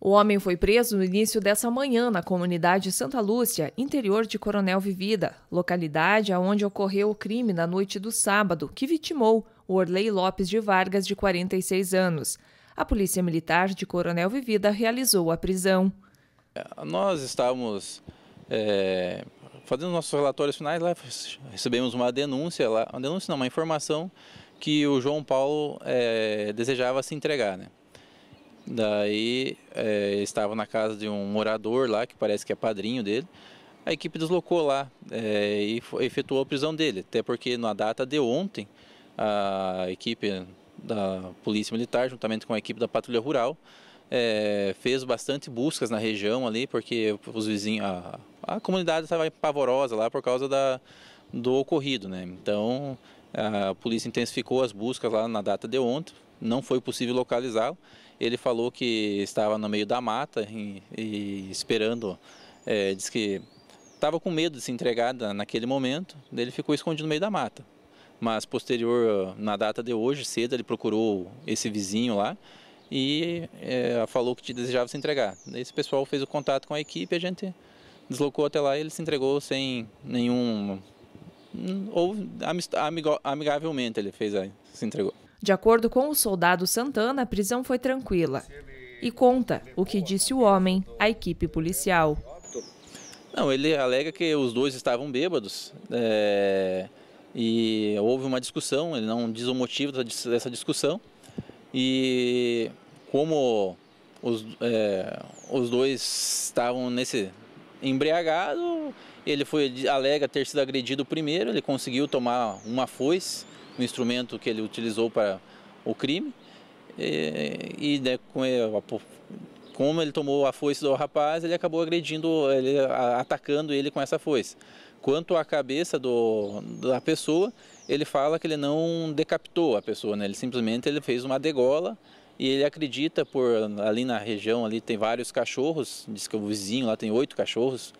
O homem foi preso no início dessa manhã na comunidade Santa Lúcia, interior de Coronel Vivida, localidade onde ocorreu o crime na noite do sábado, que vitimou o Orley Lopes de Vargas, de 46 anos. A Polícia Militar de Coronel Vivida realizou a prisão. É, nós estávamos é, fazendo nossos relatórios finais, lá recebemos uma denúncia, lá, uma denúncia não, uma informação que o João Paulo é, desejava se entregar, né? Daí é, estava na casa de um morador lá, que parece que é padrinho dele. A equipe deslocou lá é, e efetuou a prisão dele, até porque na data de ontem, a equipe da Polícia Militar, juntamente com a equipe da Patrulha Rural, é, fez bastante buscas na região ali, porque os vizinhos, a, a comunidade estava pavorosa lá por causa da, do ocorrido. Né? Então, a polícia intensificou as buscas lá na data de ontem, não foi possível localizá-lo. Ele falou que estava no meio da mata e, e esperando, é, diz que estava com medo de se entregar naquele momento, ele ficou escondido no meio da mata. Mas posterior, na data de hoje, cedo, ele procurou esse vizinho lá e é, falou que te desejava se entregar. Esse pessoal fez o contato com a equipe, a gente deslocou até lá e ele se entregou sem nenhum ou amigavelmente ele fez aí, se entregou. De acordo com o soldado Santana, a prisão foi tranquila. E conta o que disse o homem à equipe policial. Não, ele alega que os dois estavam bêbados é, e houve uma discussão, ele não diz o motivo dessa discussão. E como os, é, os dois estavam nesse embriagado, ele foi ele alega ter sido agredido primeiro, ele conseguiu tomar uma foice, um instrumento que ele utilizou para o crime. E, e né, como ele tomou a foice do rapaz, ele acabou agredindo, ele, atacando ele com essa foice. Quanto à cabeça do, da pessoa, ele fala que ele não decapitou a pessoa, né? ele simplesmente ele fez uma degola e ele acredita por ali na região ali tem vários cachorros, diz que o vizinho lá tem oito cachorros,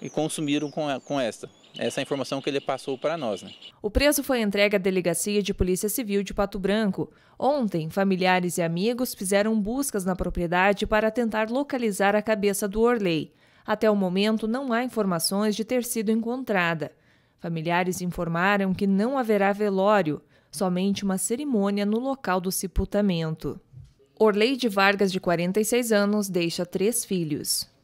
e consumiram com, a, com esta. Essa é informação que ele passou para nós. Né? O preso foi entregue à Delegacia de Polícia Civil de Pato Branco. Ontem, familiares e amigos fizeram buscas na propriedade para tentar localizar a cabeça do Orley. Até o momento, não há informações de ter sido encontrada. Familiares informaram que não haverá velório, somente uma cerimônia no local do sepultamento. Orley de Vargas, de 46 anos, deixa três filhos.